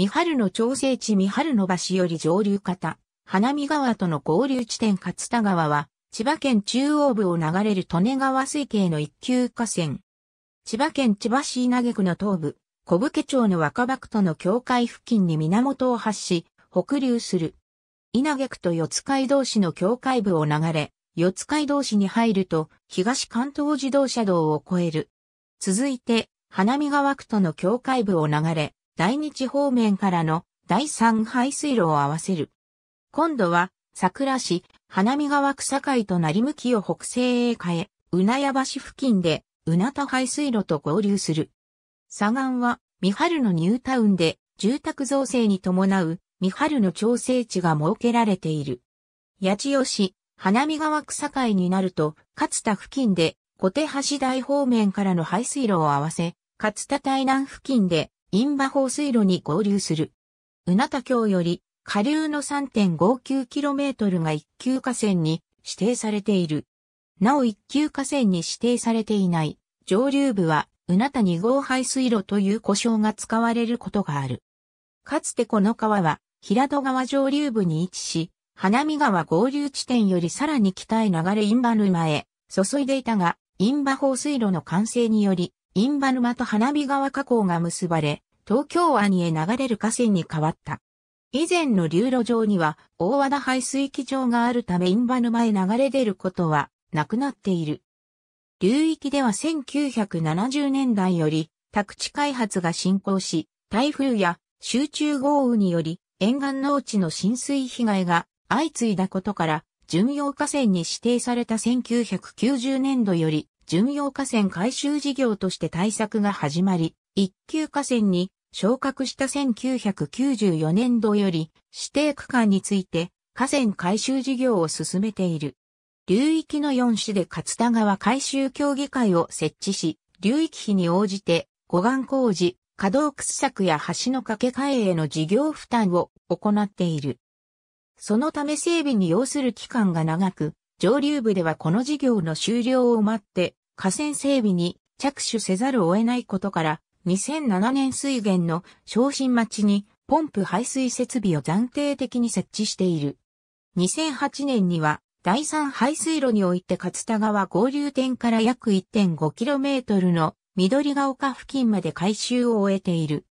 三春の調整地三春の橋より上流方、花見川との合流地点勝田川は、千葉県中央部を流れる利根川水系の一級河川。千葉県千葉市稲毛区の東部、小武家町の若葉区との境界付近に源を発し、北流する。稲毛区と四街道市の境界部を流れ、四街道市に入ると、東関東自動車道を越える。続いて、花見川区との境界部を流れ、大日方面からの第三排水路を合わせる。今度は、桜市、花見川草海となり向きを北西へ変え、うなや橋付近で、うなた排水路と合流する。左岸は、三春のニュータウンで、住宅造成に伴う、三春の調整地が設けられている。八千代市、花見川草海になると、勝田付近で、小手橋台方面からの排水路を合わせ、勝田台南付近で、ン馬放水路に合流する。うなた峡より下流の 3.59km が一級河川に指定されている。なお一級河川に指定されていない上流部はうなた2号排水路という呼称が使われることがある。かつてこの川は平戸川上流部に位置し、花見川合流地点よりさらに北へ流れインバ沼へ注いでいたが、インバ放水路の完成により、印旛沼と花火川河口が結ばれ、東京湾へ流れる河川に変わった。以前の流路上には大和田排水機場があるため印旛沼へ流れ出ることはなくなっている。流域では1970年代より宅地開発が進行し、台風や集中豪雨により沿岸農地の浸水被害が相次いだことから、巡洋河川に指定された1990年度より巡洋河川改修事業として対策が始まり、一級河川に昇格した1994年度より指定区間について河川改修事業を進めている。流域の4市で勝田川改修協議会を設置し、流域費に応じて護岸工事、稼働掘削や橋の架け替えへの事業負担を行っている。そのため整備に要する期間が長く、上流部ではこの事業の終了を待って、河川整備に着手せざるを得ないことから、2007年水源の昇進町にポンプ排水設備を暫定的に設置している。2008年には第三排水路において勝田川合流点から約 1.5km の緑ヶ丘付近まで改修を終えている。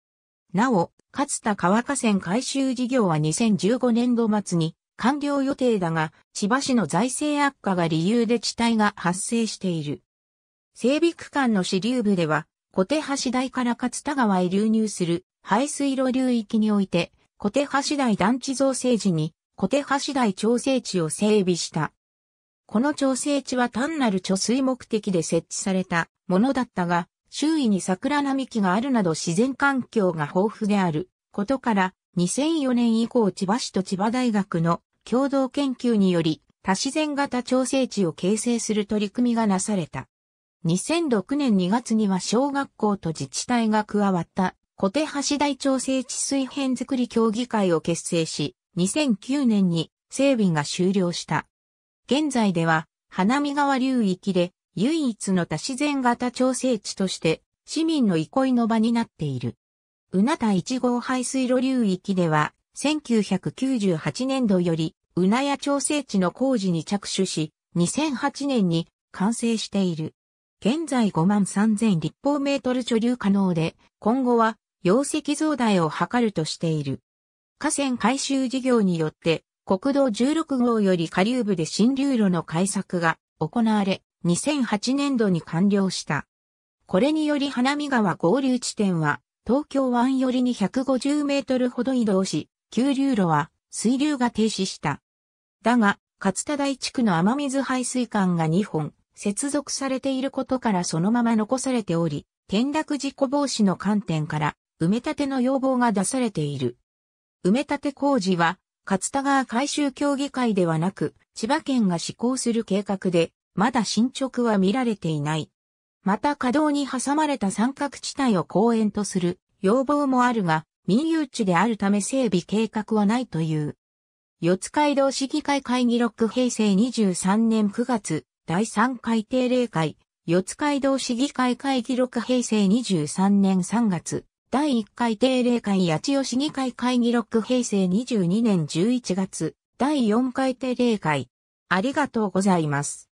なお、勝田川河川改修事業は2015年度末に完了予定だが、千葉市の財政悪化が理由で地帯が発生している。整備区間の支流部では、小手橋台から勝田川へ流入する排水路流域において、小手橋台団地造成時に小手橋台調整地を整備した。この調整地は単なる貯水目的で設置されたものだったが、周囲に桜並木があるなど自然環境が豊富であることから、2004年以降千葉市と千葉大学の共同研究により多自然型調整地を形成する取り組みがなされた。2006年2月には小学校と自治体が加わった小手橋台調整地水辺づくり協議会を結成し、2009年に整備が終了した。現在では花見川流域で唯一の多自然型調整地として市民の憩いの場になっている。うなた1号排水路流域では、1998年度より、うなや調整地の工事に着手し、2008年に完成している。現在5万3000立方メートル貯留可能で、今後は容積増大を図るとしている。河川改修事業によって、国道16号より下流部で新流路の開削が行われ、2008年度に完了した。これにより花見川合流地点は東京湾寄りに150メートルほど移動し、急流路は水流が停止した。だが、勝田台地区の雨水排水管が2本、接続されていることからそのまま残されており、転落事故防止の観点から、埋め立ての要望が出されている。埋め立て工事は、勝田川改修協議会ではなく、千葉県が施行する計画で、まだ進捗は見られていない。また稼働に挟まれた三角地帯を公園とする要望もあるが、民有地であるため整備計画はないという。四街道市議会会議録平成23年9月第3回定例会、四街道市議会会議録平成23年3月第1回定例会八千代市議会会議録平成22年11月第4回定例会。ありがとうございます。